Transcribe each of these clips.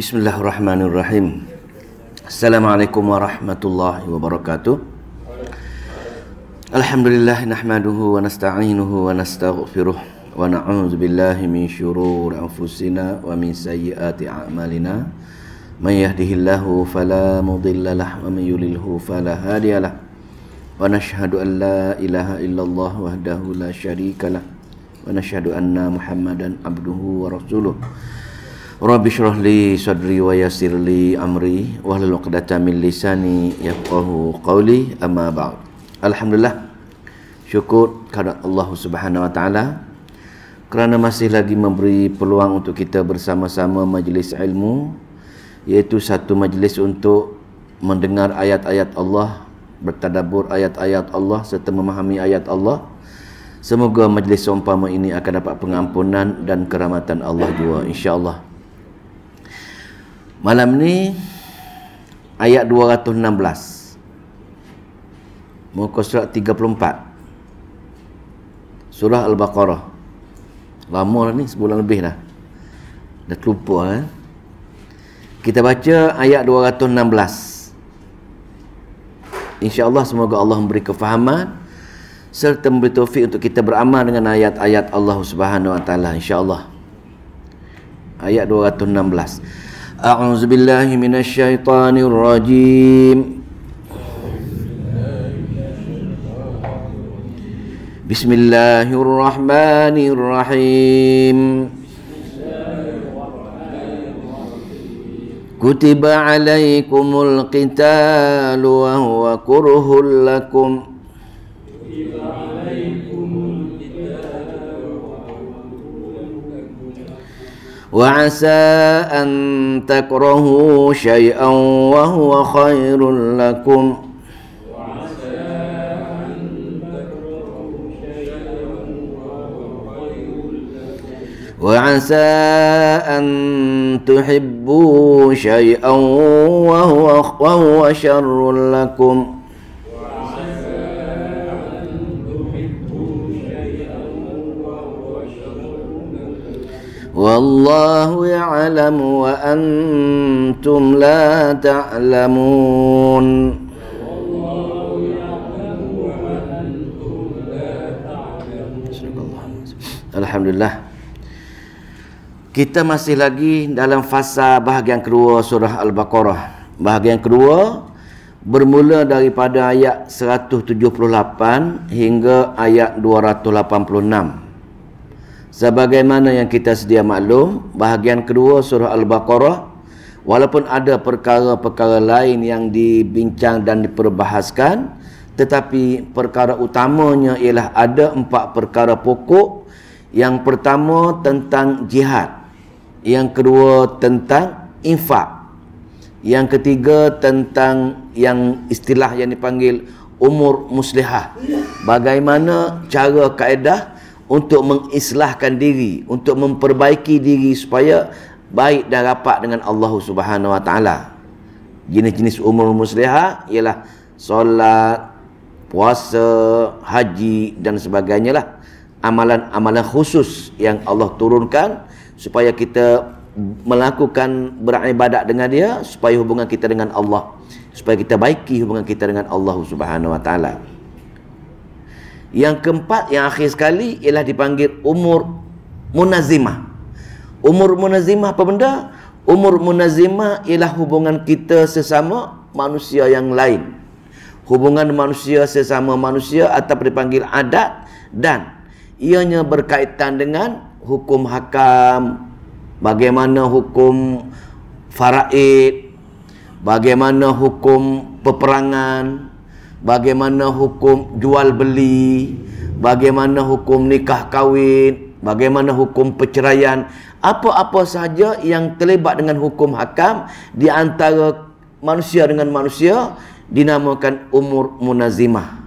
بسم الله الرحمن الرحيم السلام عليكم ورحمة الله وبركاته الحمد لله نحمده ونستعينه ونستغفره ونعوذ بالله من شرور أنفسنا ومن سيئات أعمالنا من يهده الله فلا مضل له ومن يلله فلا هادي له ونشهد أن لا إله إلا الله وحده لا شريك له ونشهد أن محمدا عبده ورسوله Rabbi syurah li sadri wa yasir li amri wa lalukdata min lisani yafqahu qawli amma ba'd Alhamdulillah syukur kepada Allah subhanahu wa ta'ala kerana masih lagi memberi peluang untuk kita bersama-sama majlis ilmu iaitu satu majlis untuk mendengar ayat-ayat Allah bertadabur ayat-ayat Allah serta memahami ayat Allah Semoga majlis seumpama ini akan dapat pengampunan dan keramatan Allah juga, insya-Allah. Malam ni ayat 216. Muka surat 34. Surah Al-Baqarah. Lama dah ni, sebulan lebih dah. Dah terlupa eh. Kita baca ayat 216. insyaallah semoga Allah memberi kefahaman serta memberi taufik untuk kita beramal dengan ayat-ayat Allah Subhanahu Wa Taala insya Ayat 216. أعوذ بالله من الشيطان الرجيم بسم الله الرحمن الرحيم كتب عليكم القتال وهو كره لكم وعسى أن تكرهوا شيئا وهو خير لكم وعسى أن تحبوا شيئا وهو, وهو شر لكم والله يعلم وأنتم لا تعلمون Alhamdulillah Kita masih lagi dalam fasa bahagian kedua surah Al-Baqarah Bahagian kedua Bermula daripada ayat 178 hingga ayat 286 sebagaimana yang kita sedia maklum bahagian kedua surah al-baqarah walaupun ada perkara-perkara lain yang dibincang dan diperbahaskan tetapi perkara utamanya ialah ada empat perkara pokok yang pertama tentang jihad yang kedua tentang infak yang ketiga tentang yang istilah yang dipanggil umur muslihah bagaimana cara kaedah untuk mengislahkan diri untuk memperbaiki diri supaya baik dan rapat dengan Allah Subhanahu wa taala jenis-jenis umur musliha ialah solat puasa haji dan sebagainya lah amalan-amalan khusus yang Allah turunkan supaya kita melakukan beribadat dengan dia supaya hubungan kita dengan Allah supaya kita baiki hubungan kita dengan Allah Subhanahu wa taala yang keempat yang akhir sekali ialah dipanggil umur munazimah. Umur munazimah apa benda? Umur munazimah ialah hubungan kita sesama manusia yang lain. Hubungan manusia sesama manusia atau dipanggil adat dan ianya berkaitan dengan hukum hakam, bagaimana hukum faraid, bagaimana hukum peperangan, bagaimana hukum jual beli, bagaimana hukum nikah kahwin, bagaimana hukum perceraian, apa-apa sahaja yang terlibat dengan hukum hakam di antara manusia dengan manusia dinamakan umur munazimah.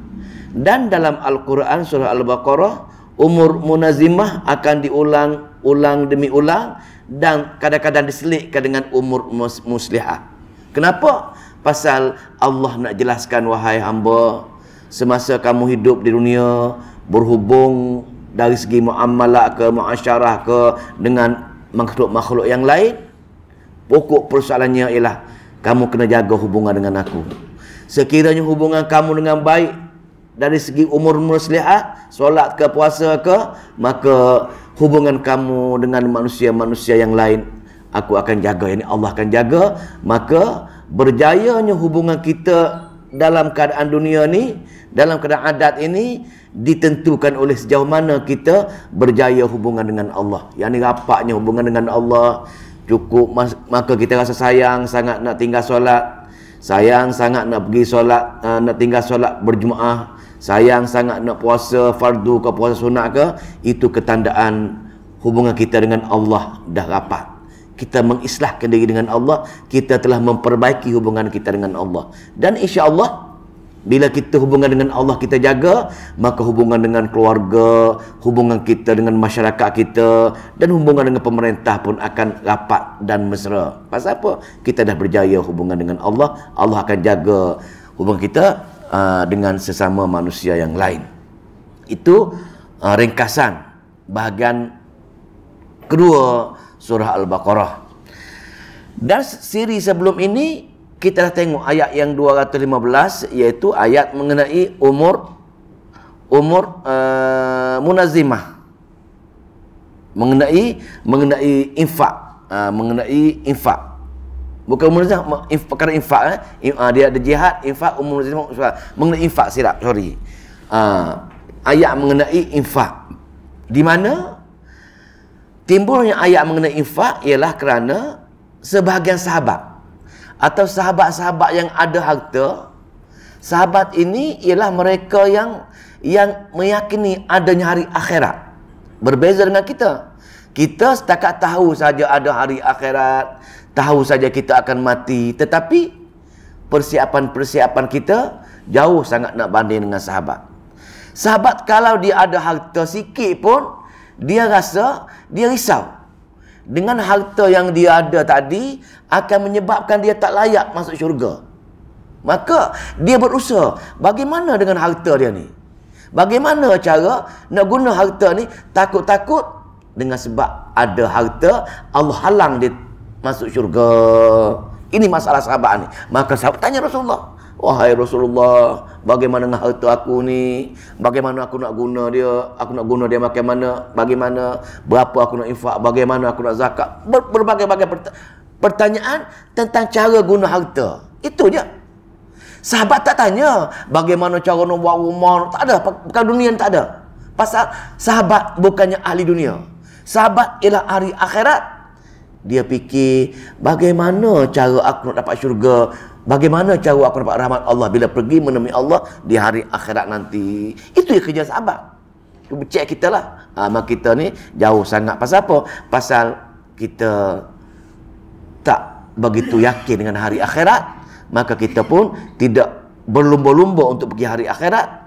Dan dalam Al-Quran surah Al-Baqarah umur munazimah akan diulang ulang demi ulang dan kadang-kadang diselitkan dengan umur muslihah. Kenapa? Pasal Allah nak jelaskan wahai hamba Semasa kamu hidup di dunia Berhubung dari segi muamalah ke muasyarah ke Dengan makhluk-makhluk yang lain Pokok persoalannya ialah Kamu kena jaga hubungan dengan aku Sekiranya hubungan kamu dengan baik dari segi umur muslihat solat ke puasa ke maka hubungan kamu dengan manusia-manusia yang lain aku akan jaga ini Allah akan jaga maka berjayanya hubungan kita dalam keadaan dunia ni dalam keadaan adat ini ditentukan oleh sejauh mana kita berjaya hubungan dengan Allah yang ni rapatnya hubungan dengan Allah cukup maka kita rasa sayang sangat nak tinggal solat sayang sangat nak pergi solat uh, nak tinggal solat berjemaah sayang sangat nak puasa fardu ke puasa sunat ke itu ketandaan hubungan kita dengan Allah dah rapat kita mengislahkan diri dengan Allah kita telah memperbaiki hubungan kita dengan Allah dan insya Allah bila kita hubungan dengan Allah kita jaga maka hubungan dengan keluarga hubungan kita dengan masyarakat kita dan hubungan dengan pemerintah pun akan rapat dan mesra pasal apa? kita dah berjaya hubungan dengan Allah Allah akan jaga hubungan kita uh, dengan sesama manusia yang lain itu uh, ringkasan bahagian kedua surah Al-Baqarah. Dan siri sebelum ini, kita dah tengok ayat yang 215, iaitu ayat mengenai umur umur uh, munazimah. Mengenai mengenai infak. Uh, mengenai infak. Bukan umur munazimah, inf, perkara infak. Eh. Uh, dia ada jihad, infak, umur munazimah. Mengenai infak, silap, sorry. Uh, ayat mengenai infak. Di mana? timbulnya ayat mengenai infak ialah kerana sebahagian sahabat atau sahabat-sahabat yang ada harta sahabat ini ialah mereka yang yang meyakini adanya hari akhirat berbeza dengan kita kita setakat tahu saja ada hari akhirat tahu saja kita akan mati tetapi persiapan-persiapan kita jauh sangat nak banding dengan sahabat sahabat kalau dia ada harta sikit pun dia rasa dia risau dengan harta yang dia ada tadi akan menyebabkan dia tak layak masuk syurga maka dia berusaha bagaimana dengan harta dia ni bagaimana cara nak guna harta ni takut-takut dengan sebab ada harta Allah halang dia masuk syurga ini masalah sahabat ni maka sahabat tanya Rasulullah Wahai Rasulullah, bagaimana dengan harta aku ni? Bagaimana aku nak guna dia? Aku nak guna dia macam mana? Bagaimana? Berapa aku nak infak? Bagaimana aku nak zakat? Berbagai-bagai pertanyaan tentang cara guna harta. Itu dia. Sahabat tak tanya bagaimana cara nak buat rumah. Tak ada. Bukan dunia tak ada. Pasal sahabat bukannya ahli dunia. Sahabat ialah ahli akhirat. Dia fikir bagaimana cara aku nak dapat syurga Bagaimana cara aku dapat rahmat Allah bila pergi menemui Allah di hari akhirat nanti? Itu yang kerja sahabat. Cuba check kita lah. Ha, kita ni jauh sangat. Pasal apa? Pasal kita tak begitu yakin dengan hari akhirat. Maka kita pun tidak berlumba-lumba untuk pergi hari akhirat.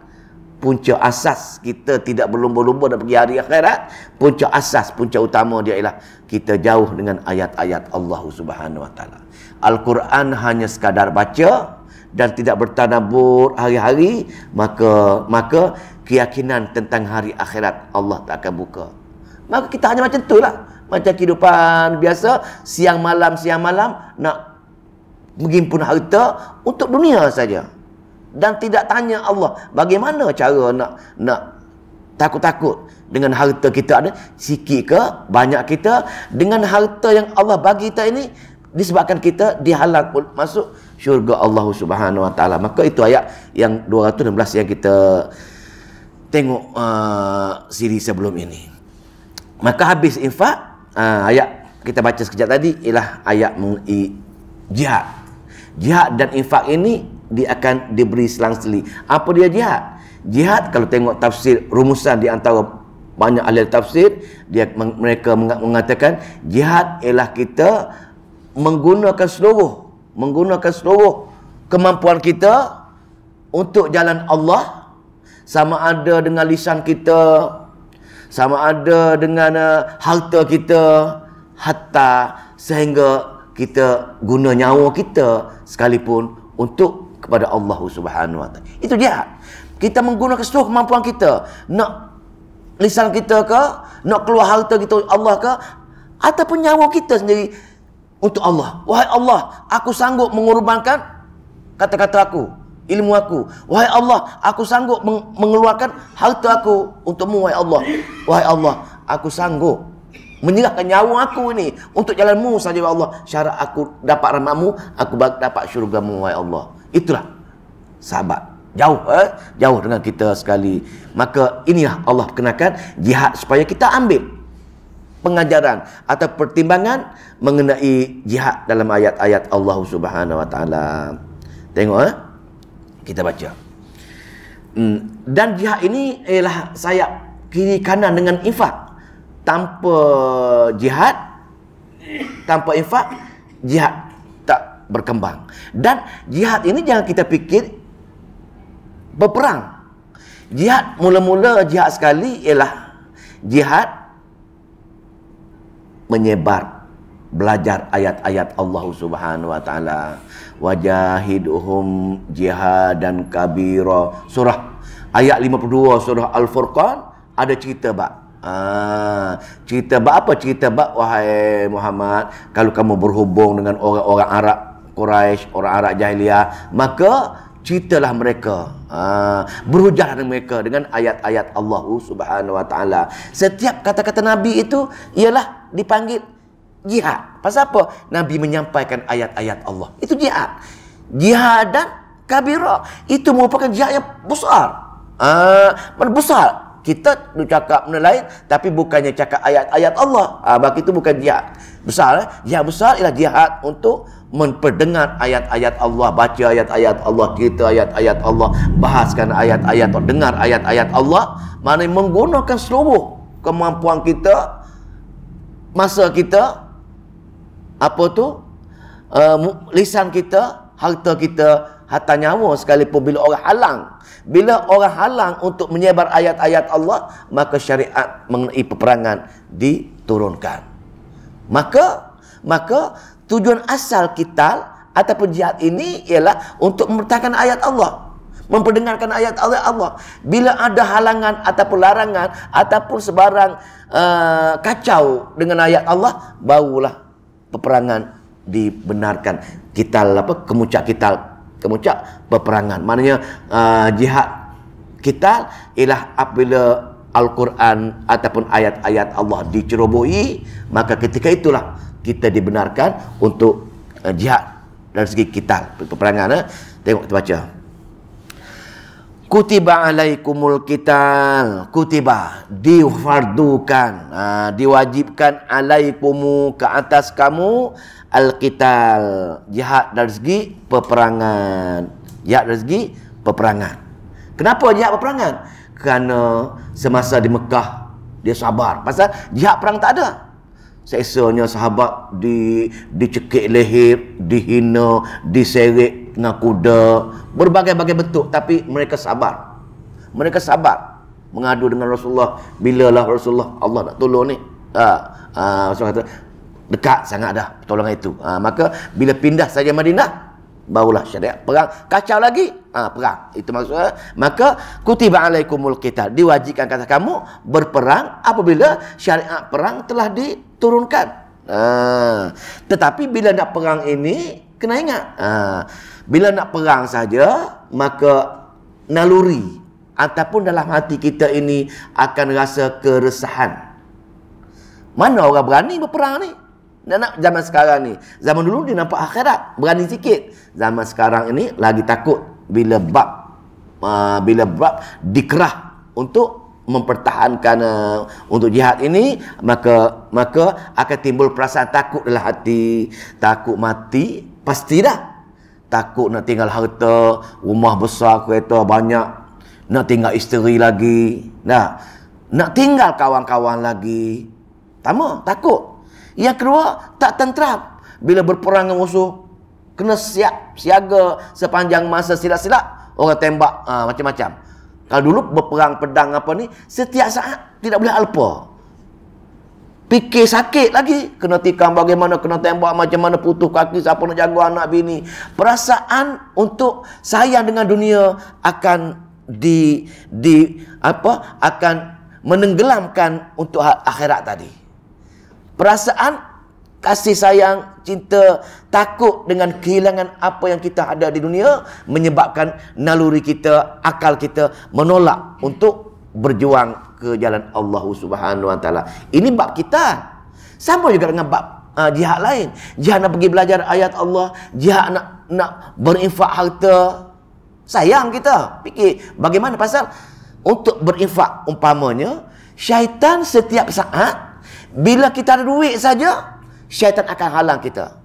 Punca asas kita tidak berlumba-lumba dan pergi hari akhirat. Punca asas, punca utama dia ialah kita jauh dengan ayat-ayat Allah Subhanahu Wa Taala. Al-Quran hanya sekadar baca dan tidak bertadabur hari-hari maka maka keyakinan tentang hari akhirat Allah tak akan buka. Maka kita hanya macam itulah. Macam kehidupan biasa siang malam siang malam nak menghimpun harta untuk dunia saja. Dan tidak tanya Allah bagaimana cara nak nak takut-takut dengan harta kita ada sikit ke banyak kita dengan harta yang Allah bagi kita ini disebabkan kita dihalang masuk syurga Allah Subhanahu Wa Taala. Maka itu ayat yang 216 yang kita tengok uh, siri sebelum ini. Maka habis infak uh, ayat kita baca sekejap tadi ialah ayat mengenai jihad. Jihad dan infak ini dia akan diberi selang-seli. Apa dia jihad? Jihad kalau tengok tafsir rumusan di antara banyak ahli tafsir dia mereka mengatakan jihad ialah kita menggunakan seluruh menggunakan seluruh kemampuan kita untuk jalan Allah sama ada dengan lisan kita sama ada dengan uh, harta kita hatta sehingga kita guna nyawa kita sekalipun untuk kepada Allah Subhanahu Wa Taala. Itu dia. Kita menggunakan seluruh kemampuan kita. Nak lisan kita ke, nak keluar harta kita Allah ke ataupun nyawa kita sendiri untuk Allah. Wahai Allah, aku sanggup mengorbankan kata-kata aku, ilmu aku. Wahai Allah, aku sanggup meng- mengeluarkan harta aku untukmu, wahai Allah. Wahai Allah, aku sanggup menyerahkan nyawa aku ini untuk jalanmu saja, wahai Allah. Syarat aku dapat rahmatmu, aku dapat syurgamu, wahai Allah. Itulah sahabat. Jauh, eh? jauh dengan kita sekali. Maka inilah Allah kenakan jihad supaya kita ambil pengajaran atau pertimbangan mengenai jihad dalam ayat-ayat Allah Subhanahu Wa Taala. Tengok eh? kita baca. Hmm. Dan jihad ini ialah sayap kiri kanan dengan infak. Tanpa jihad, tanpa infak, jihad tak berkembang. Dan jihad ini jangan kita fikir berperang. Jihad mula-mula jihad sekali ialah jihad menyebar belajar ayat-ayat Allah Subhanahu wa taala wajahiduhum jihadan kabira surah ayat 52 surah al-furqan ada cerita bab ah cerita bab apa cerita bab wahai Muhammad kalau kamu berhubung dengan orang-orang Arab Quraisy orang Arab jahiliah maka ceritalah mereka ha, berhujah dengan mereka dengan ayat-ayat Allah Subhanahu Wa Taala setiap kata-kata nabi itu ialah dipanggil jihad pasal apa nabi menyampaikan ayat-ayat Allah itu jihad jihad dan kabira itu merupakan jihad yang besar ah besar kita cakap benda lain tapi bukannya cakap ayat-ayat Allah ah ha, bagi itu bukan jihad besar eh? jihad besar ialah jihad untuk memperdengar ayat-ayat Allah, baca ayat-ayat Allah, kita ayat-ayat Allah, bahaskan ayat-ayat atau dengar ayat-ayat Allah, maknanya menggunakan seluruh kemampuan kita, masa kita, apa tu, uh, lisan kita, harta kita, harta nyawa sekalipun bila orang halang. Bila orang halang untuk menyebar ayat-ayat Allah, maka syariat mengenai peperangan diturunkan. Maka, maka tujuan asal kita ataupun jihad ini ialah untuk mempertahankan ayat Allah memperdengarkan ayat Allah Allah bila ada halangan ataupun larangan ataupun sebarang uh, kacau dengan ayat Allah barulah peperangan dibenarkan kita apa kemuncak kita kemuncak peperangan maknanya uh, jihad kita ialah apabila Al-Quran ataupun ayat-ayat Allah dicerobohi maka ketika itulah kita dibenarkan untuk uh, jihad dari segi kita peperangan eh? tengok kita baca kutiba alaikumul kital kutiba diwardukan, uh, ha, diwajibkan alaikumu ke atas kamu al kital jihad dari segi peperangan jihad dari segi peperangan kenapa jihad peperangan kerana semasa di Mekah dia sabar pasal jihad perang tak ada Seksanya sahabat di dicekik leher, dihina, diseret kena kuda, berbagai-bagai bentuk tapi mereka sabar. Mereka sabar mengadu dengan Rasulullah, bilalah Rasulullah Allah nak tolong ni. Ha, ha, Rasulullah kata dekat sangat dah pertolongan itu. Ha, maka bila pindah saja Madinah, barulah syariat perang kacau lagi ha, perang itu maksudnya maka kutiba alaikumul kita diwajikan kata kamu berperang apabila syariat perang telah diturunkan ha, tetapi bila nak perang ini kena ingat ha, bila nak perang saja maka naluri ataupun dalam hati kita ini akan rasa keresahan mana orang berani berperang ni dan nak zaman sekarang ni. Zaman dulu dia nampak akhirat. Berani sikit. Zaman sekarang ini lagi takut. Bila bab. Uh, bila bab dikerah. Untuk mempertahankan uh, untuk jihad ini maka maka akan timbul perasaan takut dalam hati takut mati pasti dah takut nak tinggal harta rumah besar kereta banyak nak tinggal isteri lagi nah nak tinggal kawan-kawan lagi tama takut yang kedua, tak tentram. Bila berperang dengan musuh, kena siap, siaga sepanjang masa silap-silap. Orang tembak uh, macam-macam. Kalau dulu berperang pedang apa ni, setiap saat tidak boleh alpa. pikir sakit lagi. Kena tikam bagaimana, kena tembak macam mana, putus kaki, siapa nak jaga anak bini. Perasaan untuk sayang dengan dunia akan di di apa akan menenggelamkan untuk akhirat tadi perasaan kasih sayang, cinta, takut dengan kehilangan apa yang kita ada di dunia menyebabkan naluri kita, akal kita menolak untuk berjuang ke jalan Allah Subhanahu Wa Taala. Ini bab kita. Sama juga dengan bab uh, jihad lain. Jihad nak pergi belajar ayat Allah, jihad nak nak berinfak harta. Sayang kita fikir bagaimana pasal untuk berinfak umpamanya syaitan setiap saat bila kita ada duit saja, syaitan akan halang kita.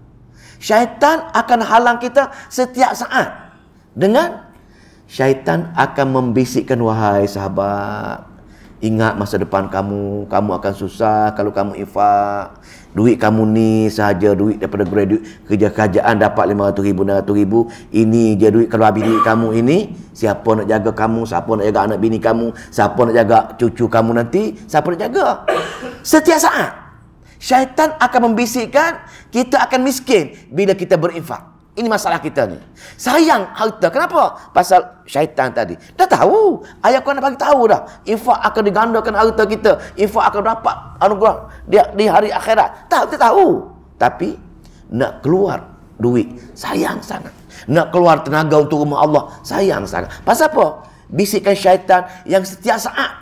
Syaitan akan halang kita setiap saat. Dengan syaitan akan membisikkan wahai sahabat ingat masa depan kamu, kamu akan susah kalau kamu infak. Duit kamu ni sahaja duit daripada graduate kerja kerajaan dapat 500 ribu, 600 ribu. Ini je duit kalau habis duit kamu ini, siapa nak jaga kamu, siapa nak jaga anak bini kamu, siapa nak jaga cucu kamu nanti, siapa nak jaga. Setiap saat, syaitan akan membisikkan kita akan miskin bila kita berinfak. Ini masalah kita ni. Sayang harta. Kenapa? Pasal syaitan tadi. Dah tahu. Ayah Quran dah bagi tahu dah. Infak akan digandakan harta kita. Infak akan dapat anugerah di, di hari akhirat. Tahu kita tahu. Tapi, nak keluar duit. Sayang sangat. Nak keluar tenaga untuk rumah Allah. Sayang sangat. Pasal apa? Bisikan syaitan yang setiap saat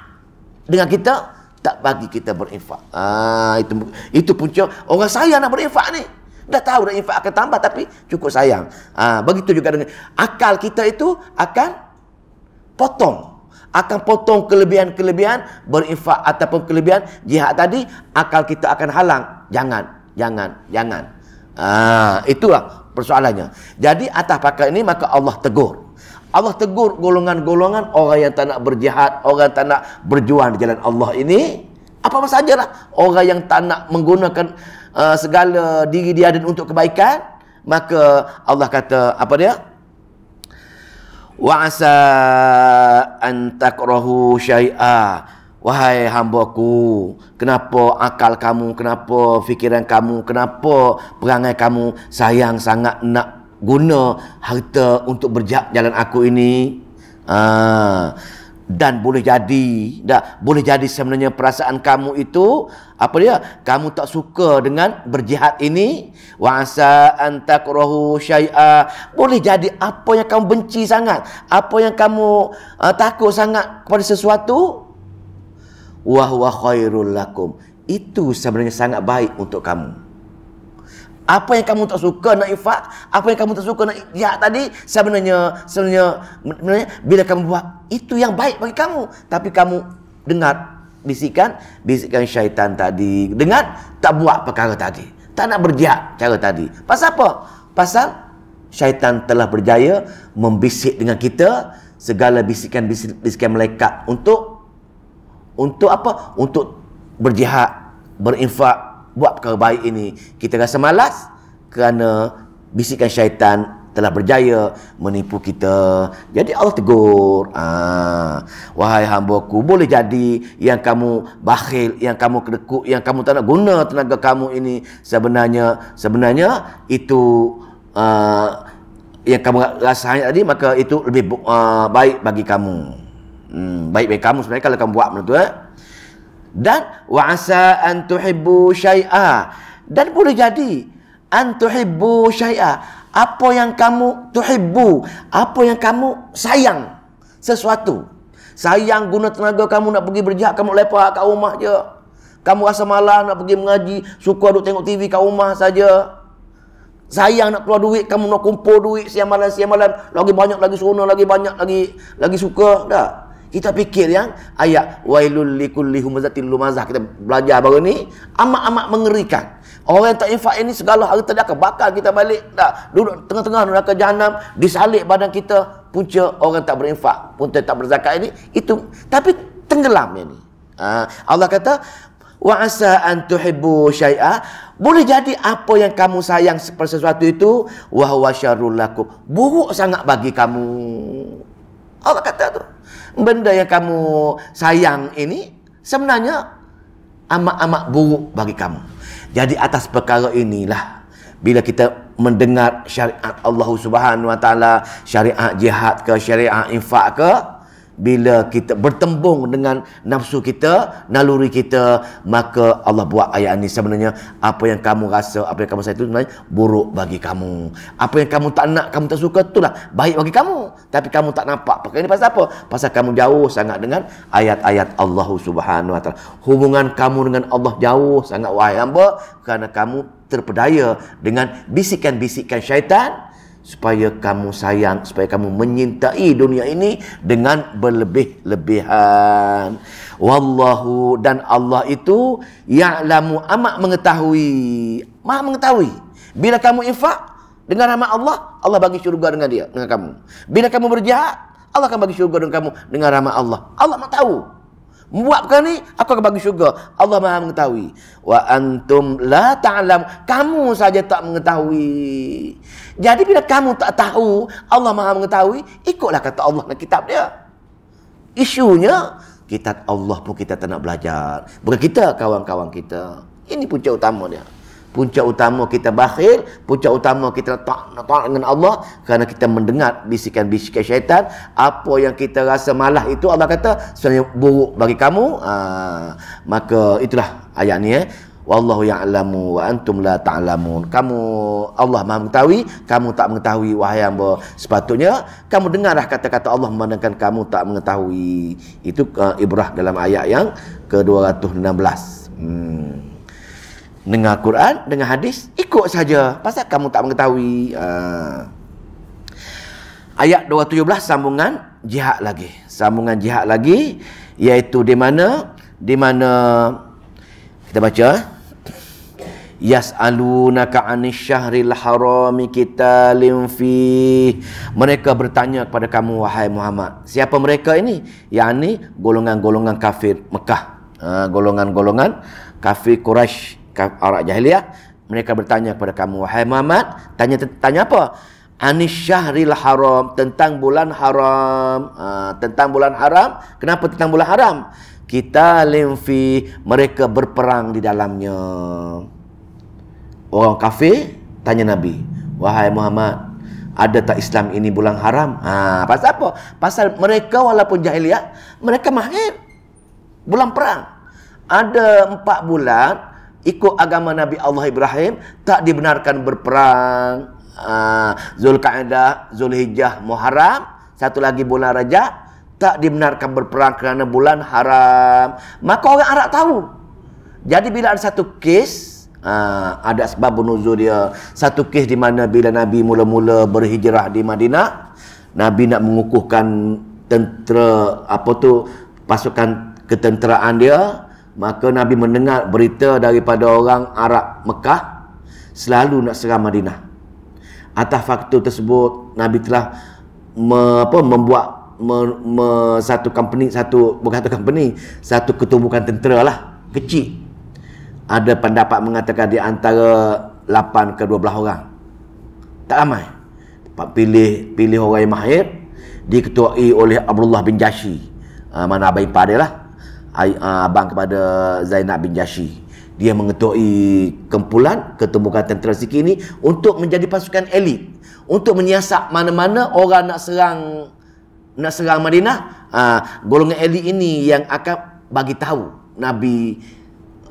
dengan kita, tak bagi kita berinfak. Ah, itu itu punca orang saya nak berinfak ni. Dah tahu dah infak akan tambah tapi cukup sayang. Ha, begitu juga dengan akal kita itu akan potong. Akan potong kelebihan-kelebihan berinfak ataupun kelebihan jihad tadi. Akal kita akan halang. Jangan. Jangan. Jangan. Ha, itulah persoalannya. Jadi atas pakai ini maka Allah tegur. Allah tegur golongan-golongan orang yang tak nak berjihad, orang yang tak nak berjuang di jalan Allah ini. Apa-apa sajalah orang yang tak nak menggunakan uh, segala diri dia dan untuk kebaikan maka Allah kata apa dia wa asa an takrahu syai'a wahai hamba-ku kenapa akal kamu kenapa fikiran kamu kenapa perangai kamu sayang sangat nak guna harta untuk berjalan aku ini ah dan boleh jadi dah boleh jadi sebenarnya perasaan kamu itu apa dia kamu tak suka dengan berjihad ini wa asa antakrahu syai'a boleh jadi apa yang kamu benci sangat apa yang kamu uh, takut sangat kepada sesuatu wa huwa khairul lakum itu sebenarnya sangat baik untuk kamu apa yang kamu tak suka nak infak, apa yang kamu tak suka nak jahat ya tadi, sebenarnya, sebenarnya, sebenarnya, bila kamu buat, itu yang baik bagi kamu. Tapi kamu dengar bisikan, bisikan syaitan tadi. Dengar, tak buat perkara tadi. Tak nak berjahat cara tadi. Pasal apa? Pasal syaitan telah berjaya membisik dengan kita segala bisikan-bisikan melekat untuk untuk apa? Untuk berjihad, berinfak, buat perkara baik ini kita rasa malas kerana bisikan syaitan telah berjaya menipu kita. Jadi Allah tegur. Ah, wahai hambaku, boleh jadi yang kamu bakhil, yang kamu kedekut, yang kamu tak nak guna tenaga kamu ini sebenarnya sebenarnya itu uh, yang kamu rasa hanya tadi maka itu lebih uh, baik bagi kamu. Hmm, baik bagi kamu sebenarnya kalau kamu buat macam tu eh dan wa asa an tuhibbu syai'a dan boleh jadi an tuhibbu syai'a apa yang kamu tuhibbu apa yang kamu sayang sesuatu sayang guna tenaga kamu nak pergi berjihad kamu lepak kat rumah je kamu rasa malas nak pergi mengaji suka duk tengok TV kat rumah saja sayang nak keluar duit kamu nak kumpul duit siang malam siang malam lagi banyak lagi seronok lagi banyak lagi lagi suka dah kita fikir yang ayat wailul likulli humazatil lumazah kita belajar baru ni amat-amat mengerikan. Orang yang tak infak ini segala harta dia akan bakal kita balik dah duduk tengah-tengah neraka jahanam disalib badan kita punca orang tak berinfak pun tak berzakat ini itu tapi tenggelam ini. Ha? Allah kata wa asa an tuhibbu syai'a boleh jadi apa yang kamu sayang seperti sesuatu itu wa huwa syarrul buruk sangat bagi kamu. Allah kata tu benda yang kamu sayang ini sebenarnya amat-amat buruk bagi kamu. Jadi atas perkara inilah bila kita mendengar syariat Allah Subhanahu Wa Taala, syariat jihad ke, syariat infak ke, bila kita bertembung dengan nafsu kita, naluri kita, maka Allah buat ayat ini sebenarnya apa yang kamu rasa, apa yang kamu rasa itu sebenarnya buruk bagi kamu. Apa yang kamu tak nak, kamu tak suka itulah baik bagi kamu. Tapi kamu tak nampak. Pakai ini pasal apa? Pasal kamu jauh sangat dengan ayat-ayat Allah Subhanahu Wa Taala. Hubungan kamu dengan Allah jauh sangat wahai hamba kerana kamu terpedaya dengan bisikan-bisikan syaitan supaya kamu sayang, supaya kamu menyintai dunia ini dengan berlebih-lebihan. Wallahu dan Allah itu ya'lamu amat mengetahui. Maha mengetahui. Bila kamu infak dengan rahmat Allah, Allah bagi syurga dengan dia, dengan kamu. Bila kamu berjahat, Allah akan bagi syurga dengan kamu dengan rahmat Allah. Allah mahu tahu. Buat perkara ni, aku akan bagi syurga. Allah maha mengetahui. Wa antum la ta'lam. Kamu saja tak mengetahui. Jadi bila kamu tak tahu, Allah maha mengetahui, ikutlah kata Allah dalam kitab dia. Isunya, kitab Allah pun kita tak nak belajar. Bukan kita, kawan-kawan kita. Ini punca utama dia. Punca utama kita bakhil, punca utama kita tak nak tolak dengan Allah kerana kita mendengar bisikan-bisikan syaitan. Apa yang kita rasa malah itu Allah kata sebenarnya buruk bagi kamu. Aa, ah, maka itulah ayat ni eh. Wallahu ya'lamu wa antum la ta'lamun. Kamu Allah Maha mengetahui, kamu tak mengetahui wahai hamba. Sepatutnya kamu dengarlah kata-kata Allah memandangkan kamu tak mengetahui. Itu uh, ibrah dalam ayat yang ke-216. Hmm dengar Quran, dengar hadis, ikut saja. Pasal kamu tak mengetahui. Uh. Ayat 217 sambungan jihad lagi. Sambungan jihad lagi iaitu di mana di mana kita baca yas'alunaka 'anil syahril harami qitalin fi mereka bertanya kepada kamu wahai Muhammad siapa mereka ini yakni golongan-golongan kafir Mekah uh, golongan-golongan kafir Quraisy orang jahiliyah mereka bertanya kepada kamu wahai Muhammad tanya tanya apa anis syahril haram tentang bulan haram uh, tentang bulan haram kenapa tentang bulan haram kita limfi mereka berperang di dalamnya orang kafir tanya nabi wahai Muhammad ada tak Islam ini bulan haram? Ha, pasal apa? Pasal mereka walaupun jahiliyah mereka mahir bulan perang. Ada empat bulan ikut agama Nabi Allah Ibrahim tak dibenarkan berperang ha, Zulkaidah, Zulhijjah, Muharram satu lagi bulan Rajab tak dibenarkan berperang kerana bulan haram maka orang Arab tahu jadi bila ada satu kes ha, ada sebab bunuh dia satu kes di mana bila Nabi mula-mula berhijrah di Madinah Nabi nak mengukuhkan tentera apa tu pasukan ketenteraan dia maka Nabi mendengar berita daripada orang Arab Mekah selalu nak serang Madinah. Atas fakta tersebut, Nabi telah me, apa, membuat me, me, satu company, satu bukan satu company, satu ketubukan tentera lah, kecil. Ada pendapat mengatakan di antara 8 ke 12 orang. Tak ramai. Pilih pilih orang yang mahir, diketuai oleh Abdullah bin Jashi. Uh, ah, mana Abai Ipah lah. Ah, abang kepada Zainab bin Jashi. Dia mengetuai kumpulan ketumbukan tentera Siki ini untuk menjadi pasukan elit. Untuk menyiasat mana-mana orang nak serang nak serang Madinah. Uh, golongan elit ini yang akan bagi tahu Nabi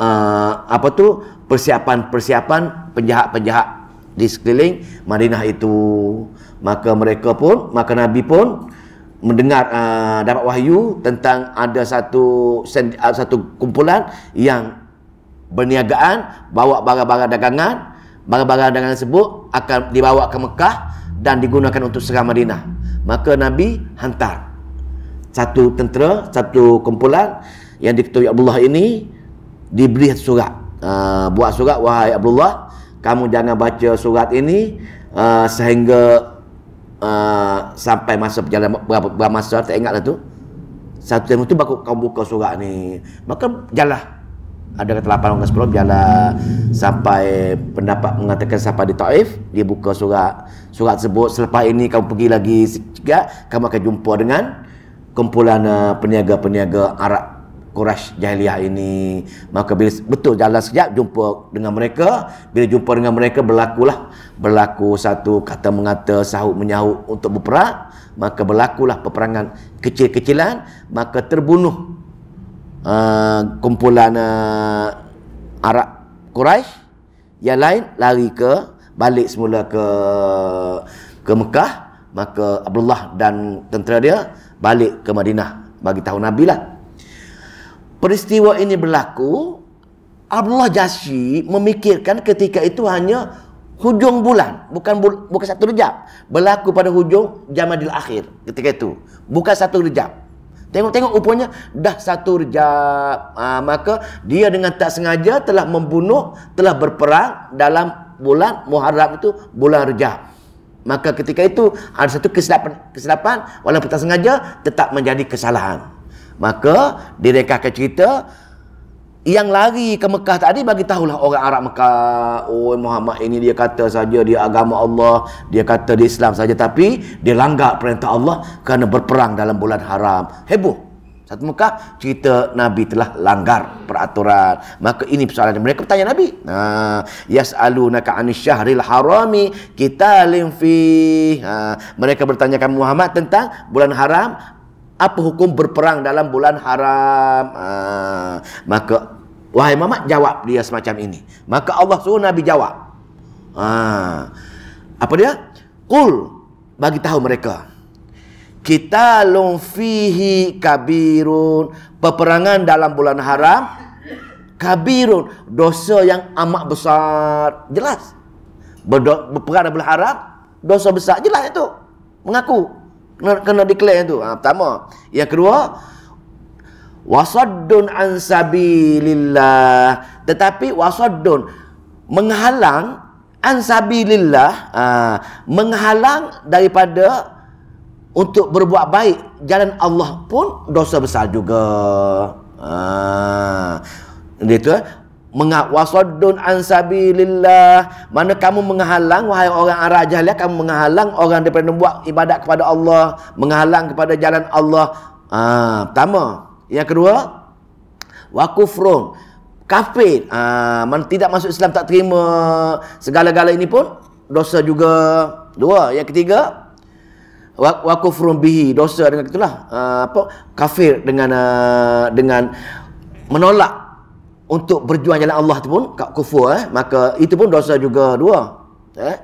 uh, apa tu persiapan-persiapan penjahat-penjahat di sekeliling Madinah itu. Maka mereka pun, maka Nabi pun mendengar uh, dapat wahyu tentang ada satu send, uh, ah, satu kumpulan yang berniagaan bawa barang-barang dagangan barang-barang dagangan tersebut akan dibawa ke Mekah dan digunakan untuk serang Madinah maka Nabi hantar satu tentera satu kumpulan yang diketuai Abdullah ini diberi surat uh, buat surat wahai Abdullah kamu jangan baca surat ini uh, sehingga Ah, sampai masa perjalanan berapa, berapa masa tak ingatlah tu satu yang tu baru kau buka surat ni maka jalah ada kata 8 orang 10 biarlah sampai pendapat mengatakan sampai di Taif dia buka surat surat sebut selepas ini kamu pergi lagi sejak kamu akan jumpa dengan kumpulan uh, peniaga-peniaga Arab Quraisy jahiliyah ini maka bila betul jalan sekejap jumpa dengan mereka bila jumpa dengan mereka berlakulah berlaku satu kata mengata sahut menyahut untuk berperang maka berlakulah peperangan kecil-kecilan maka terbunuh uh, kumpulan uh, Arab Quraisy yang lain lari ke balik semula ke ke Mekah maka Abdullah dan tentera dia balik ke Madinah bagi tahun Nabi lah peristiwa ini berlaku, Abdullah Jashi memikirkan ketika itu hanya hujung bulan, bukan bul- bukan satu rejab. Berlaku pada hujung Jamadil Akhir ketika itu. Bukan satu rejab. Tengok-tengok rupanya dah satu rejab. Uh, maka dia dengan tak sengaja telah membunuh, telah berperang dalam bulan Muharram itu bulan rejab. Maka ketika itu ada satu kesilapan, kesilapan walaupun tak sengaja tetap menjadi kesalahan. Maka direkahkan cerita yang lari ke Mekah tadi bagi tahulah orang Arab Mekah oh Muhammad ini dia kata saja dia agama Allah dia kata dia Islam saja tapi dia langgar perintah Allah kerana berperang dalam bulan haram heboh satu Mekah cerita Nabi telah langgar peraturan maka ini persoalan mereka bertanya Nabi nah yasalunaka anis syahril harami kita limfi ha, mereka kepada Muhammad tentang bulan haram apa hukum berperang dalam bulan haram? Ha, maka wahai Muhammad jawab dia semacam ini. Maka Allah suruh Nabi jawab. Ha, apa dia? Kul bagi tahu mereka. Kita lum fihi kabirun. Peperangan dalam bulan haram kabirun dosa yang amat besar. Jelas. Berperang dalam bulan haram dosa besar jelas itu. Mengaku kena kena declare tu. Ha, pertama. Yang kedua wasaddun an sabilillah. Tetapi wasaddun menghalang an sabilillah ha, menghalang daripada untuk berbuat baik jalan Allah pun dosa besar juga. Ha, dia tu eh. Mengawasodun ansabilillah mana kamu menghalang wahai orang arah jahiliah kamu menghalang orang daripada membuat ibadat kepada Allah menghalang kepada jalan Allah ha, pertama yang kedua wa kafir ha, mana tidak masuk Islam tak terima segala-gala ini pun dosa juga dua yang ketiga wa, bihi dosa dengan itulah ha, apa kafir dengan dengan menolak untuk berjuang jalan Allah tu pun kat kufur eh maka itu pun dosa juga dua eh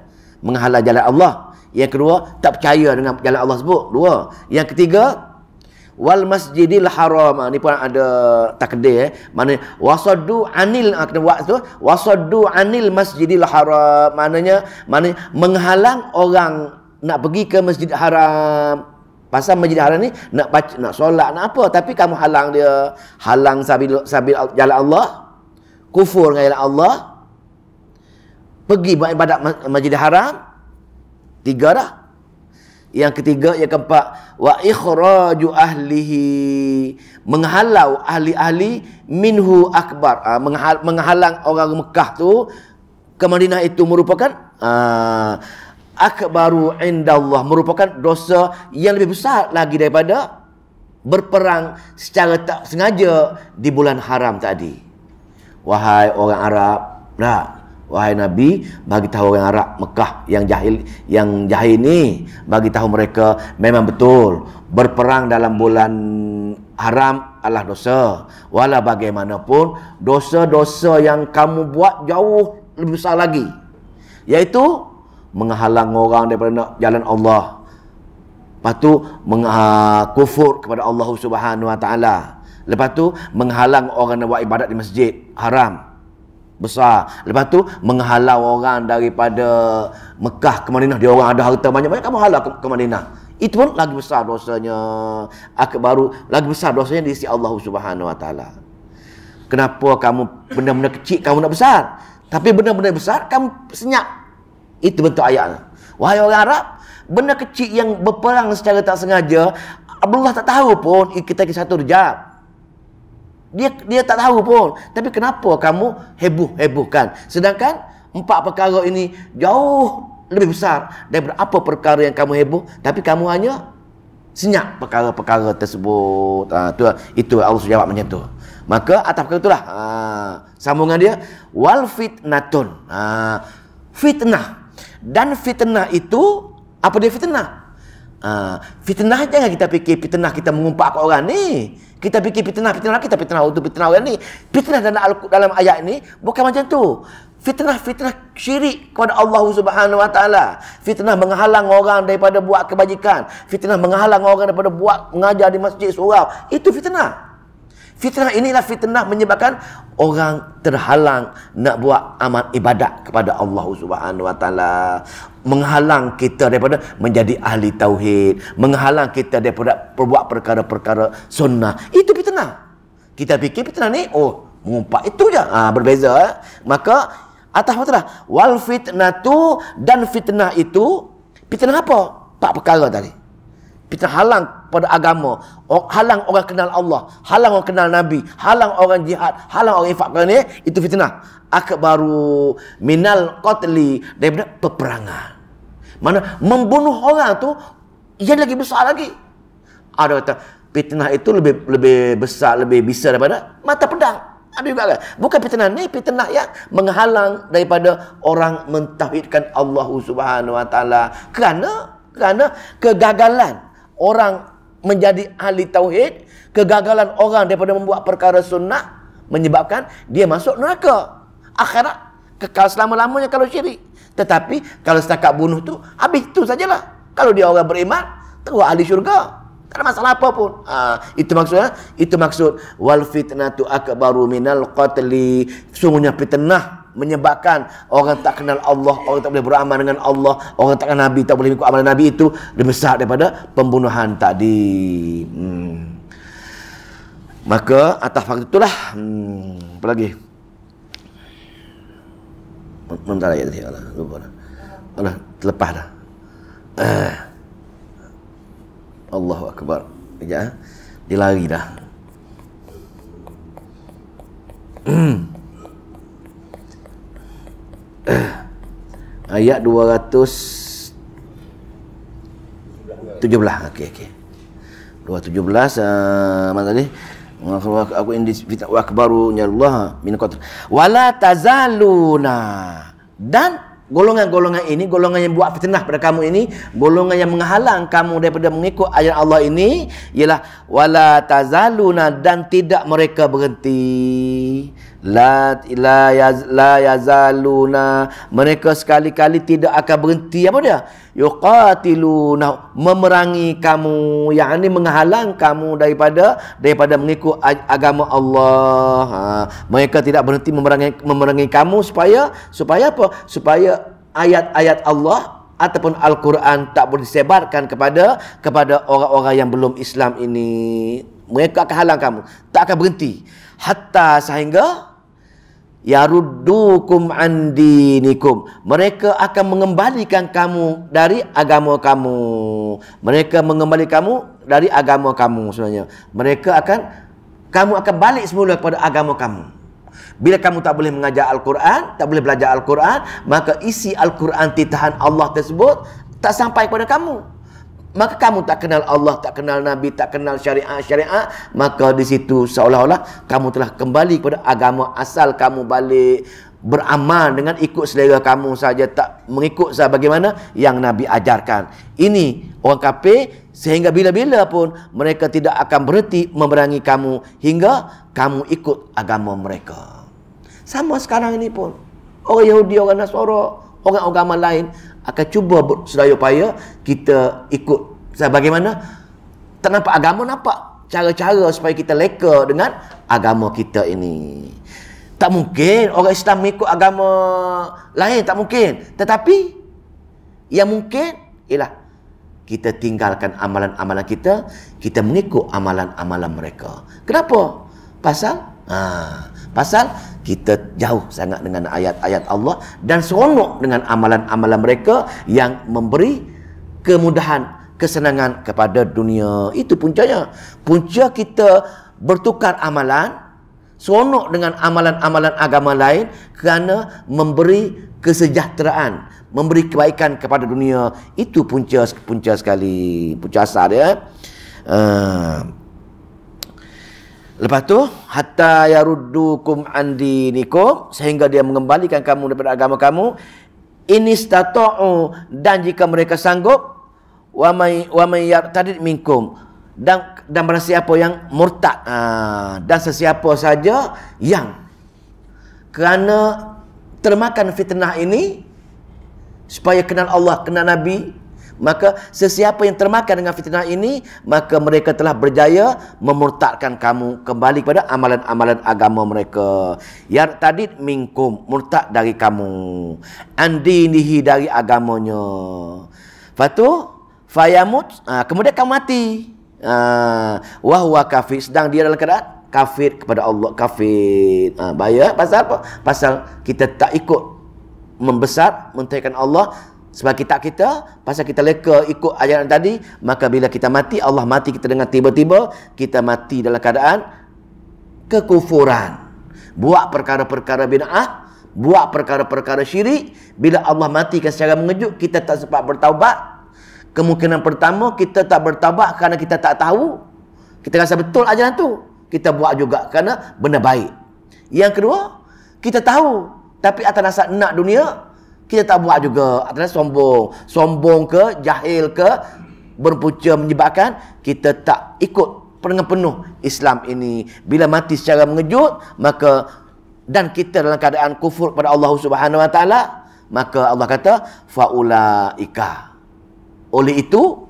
menghalal jalan Allah yang kedua tak percaya dengan jalan Allah sebut dua yang ketiga wal masjidil haram ah, ni pun ada takdir eh mana wasaddu anil ah, kena buat tu wasaddu anil masjidil haram maknanya mana menghalang orang nak pergi ke masjid haram Pasal Masjid Haram ni nak baca, nak solat nak apa tapi kamu halang dia, halang sabil sabil jalan Allah. Kufur dengan jalan Allah. Pergi buat ibadat Masjid Haram. Tiga dah. Yang ketiga, yang keempat, wa ikhraju ahlihi menghalau ahli-ahli minhu akbar. Ha, menghalang orang Mekah tu ke Madinah itu merupakan ha, akbaru Allah merupakan dosa yang lebih besar lagi daripada berperang secara tak sengaja di bulan haram tadi. Wahai orang Arab, nah, wahai Nabi, bagi tahu orang Arab Mekah yang jahil yang jahil ni, bagi tahu mereka memang betul berperang dalam bulan haram adalah dosa. Walau bagaimanapun, dosa-dosa yang kamu buat jauh lebih besar lagi. Yaitu menghalang orang daripada nak jalan Allah. Lepas tu mengha- ah, kufur kepada Allah Subhanahu Wa Taala. Lepas tu menghalang orang nak buat ibadat di masjid haram besar. Lepas tu menghalau orang daripada Mekah ke Madinah. Dia orang ada harta banyak-banyak kamu halau ke, ke Madinah. Itu pun lagi besar dosanya. Akhir baru lagi besar dosanya di sisi Allah Subhanahu Wa Taala. Kenapa kamu benda-benda kecil kamu nak besar? Tapi benda-benda besar kamu senyap itu bentuk ayat. Wahai orang Arab, benda kecil yang berperang secara tak sengaja, Abdullah tak tahu pun kita kisah satu jawab. Dia dia tak tahu pun. Tapi kenapa kamu heboh-hebohkan? Sedangkan empat perkara ini jauh lebih besar daripada apa perkara yang kamu heboh tapi kamu hanya senyap perkara-perkara tersebut ha, tu, itu Allah SWT jawab macam tu maka atas perkara itulah ha, ah, sambungan dia wal fitnatun ha, fitnah dan fitnah itu, apa dia fitnah? Uh, fitnah jangan kita fikir fitnah kita mengumpat ke orang ni. Kita fikir fitnah, fitnah lah, kita fitnah untuk fitnah orang ni. Fitnah dalam, dalam ayat ni bukan macam tu. Fitnah fitnah syirik kepada Allah Subhanahu Wa Taala. Fitnah menghalang orang daripada buat kebajikan. Fitnah menghalang orang daripada buat mengajar di masjid surau. Itu fitnah. Fitnah inilah fitnah menyebabkan orang terhalang nak buat amal ibadat kepada Allah Subhanahu Wa Taala. Menghalang kita daripada menjadi ahli tauhid, menghalang kita daripada perbuat perkara-perkara sunnah. Itu fitnah. Kita fikir fitnah ni oh, mengumpat itu je. Ha, berbeza. Eh. Maka atas fitnah wal fitnatu dan fitnah itu fitnah apa? Pak perkara tadi. Fitnah halang pada agama halang orang kenal Allah halang orang kenal Nabi halang orang jihad halang orang infak kerana itu fitnah akad baru minal qatli daripada peperangan mana membunuh orang tu ia lagi besar lagi ada kata fitnah itu lebih lebih besar lebih bisa daripada mata pedang ada juga kan bukan fitnah ni fitnah yang menghalang daripada orang mentauhidkan Allah Subhanahu Wa Taala kerana kerana kegagalan orang menjadi ahli tauhid, kegagalan orang daripada membuat perkara sunnah menyebabkan dia masuk neraka. Akhirat kekal selama-lamanya kalau syirik. Tetapi kalau setakat bunuh tu habis tu sajalah. Kalau dia orang beriman, terus ahli syurga. Tak ada masalah apa pun. Ha, itu maksudnya, ha? itu maksud wal fitnatu akbaru minal qatli. Sungguhnya fitnah menyebabkan orang tak kenal Allah, orang tak boleh beramal dengan Allah, orang tak kenal Nabi, tak boleh ikut amalan Nabi itu lebih besar daripada pembunuhan tadi. Hmm. Maka atas faktor itulah hmm. apa lagi? Mentar ayat tadi Allah, lupa dah. Allah terlepas dah. Eh. Allahu akbar. Ya. Eh. Dilari dah. Hmm. ayat 217 okey okey 217 uh, mana tadi aku ini fitnah wa akbaru Allah min qatl wala tazaluna dan golongan-golongan ini golongan yang buat fitnah pada kamu ini golongan yang menghalang kamu daripada mengikut ayat Allah ini ialah wala tazaluna dan tidak mereka berhenti la la yaz, la yazaluna mereka sekali-kali tidak akan berhenti apa dia yuqatiluna memerangi kamu yang ini menghalang kamu daripada daripada mengikut agama Allah ha. mereka tidak berhenti memerangi memerangi kamu supaya supaya apa supaya ayat-ayat Allah ataupun al-Quran tak boleh disebarkan kepada kepada orang-orang yang belum Islam ini mereka akan halang kamu tak akan berhenti hatta sehingga yaruddukum an dinikum mereka akan mengembalikan kamu dari agama kamu mereka mengembalikan kamu dari agama kamu sebenarnya mereka akan kamu akan balik semula kepada agama kamu bila kamu tak boleh mengajar al-Quran tak boleh belajar al-Quran maka isi al-Quran titahan Allah tersebut tak sampai kepada kamu maka kamu tak kenal Allah, tak kenal Nabi, tak kenal syariah. Syariah, maka di situ seolah-olah kamu telah kembali kepada agama asal kamu balik beramal dengan ikut selera kamu saja tak mengikut sah bagaimana yang Nabi ajarkan. Ini orang kafir sehingga bila-bila pun mereka tidak akan berhenti memerangi kamu hingga kamu ikut agama mereka. Sama sekarang ini pun orang Yahudi, orang Nasara, orang agama lain akan cuba sedaya upaya kita ikut bagaimana tak nampak agama nampak cara-cara supaya kita leka dengan agama kita ini tak mungkin orang Islam mengikut agama lain tak mungkin tetapi yang mungkin ialah kita tinggalkan amalan-amalan kita kita mengikut amalan-amalan mereka kenapa pasal ah Pasal kita jauh sangat dengan ayat-ayat Allah dan seronok dengan amalan-amalan mereka yang memberi kemudahan, kesenangan kepada dunia. Itu puncanya. Punca kita bertukar amalan, seronok dengan amalan-amalan agama lain kerana memberi kesejahteraan, memberi kebaikan kepada dunia. Itu punca punca sekali, punca asal dia. Ya? Uh, Lepas tu, hatta yaruddukum an dinikum sehingga dia mengembalikan kamu daripada agama kamu. Ini statu'u dan jika mereka sanggup wa may wa may yartadid minkum dan dan barang siapa yang murtad ha, dan sesiapa saja yang kerana termakan fitnah ini supaya kenal Allah, kenal Nabi, Maka sesiapa yang termakan dengan fitnah ini, maka mereka telah berjaya memurtadkan kamu kembali kepada amalan-amalan agama mereka. Yang tadi minkum, murtad dari kamu. Andinihi dari agamanya. Fatu, fayamut, ah, kemudian kamu mati. Wahwa kafir, sedang dia dalam keadaan kafir kepada Allah kafir ha, ah, bayar pasal apa pasal kita tak ikut membesar mentaikan Allah sebab kita kita, pasal kita leka ikut ajaran tadi, maka bila kita mati, Allah mati kita dengan tiba-tiba, kita mati dalam keadaan kekufuran. Buat perkara-perkara bina'ah, buat perkara-perkara syirik, bila Allah matikan secara mengejut, kita tak sempat bertaubat. Kemungkinan pertama, kita tak bertaubat kerana kita tak tahu. Kita rasa betul ajaran tu. Kita buat juga kerana benda baik. Yang kedua, kita tahu. Tapi atas dasar nak dunia, kita tak buat juga adalah sombong sombong ke jahil ke berpunca menyebabkan kita tak ikut dengan penuh Islam ini bila mati secara mengejut maka dan kita dalam keadaan kufur pada Allah Subhanahu Wa Taala maka Allah kata faulaika oleh itu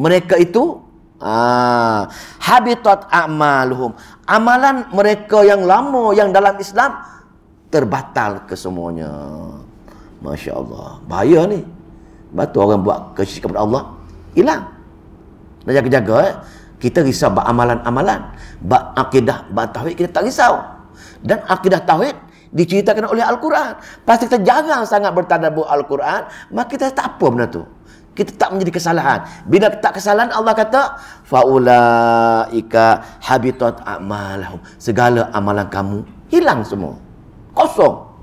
mereka itu ha, habitat amaluhum amalan mereka yang lama yang dalam Islam terbatal kesemuanya Masya Allah. Bahaya ni. Sebab tu orang buat kesyirikan kepada Allah. Hilang. Dan jaga jaga eh. Kita risau buat amalan-amalan. buat akidah, buat tauhid kita tak risau. Dan akidah tauhid diceritakan oleh Al-Quran. Pasti kita jarang sangat bertadabur Al-Quran. Maka kita tak apa benda tu. Kita tak menjadi kesalahan. Bila tak kesalahan Allah kata. Faulaika habitat amalahum. Segala amalan kamu hilang semua. Kosong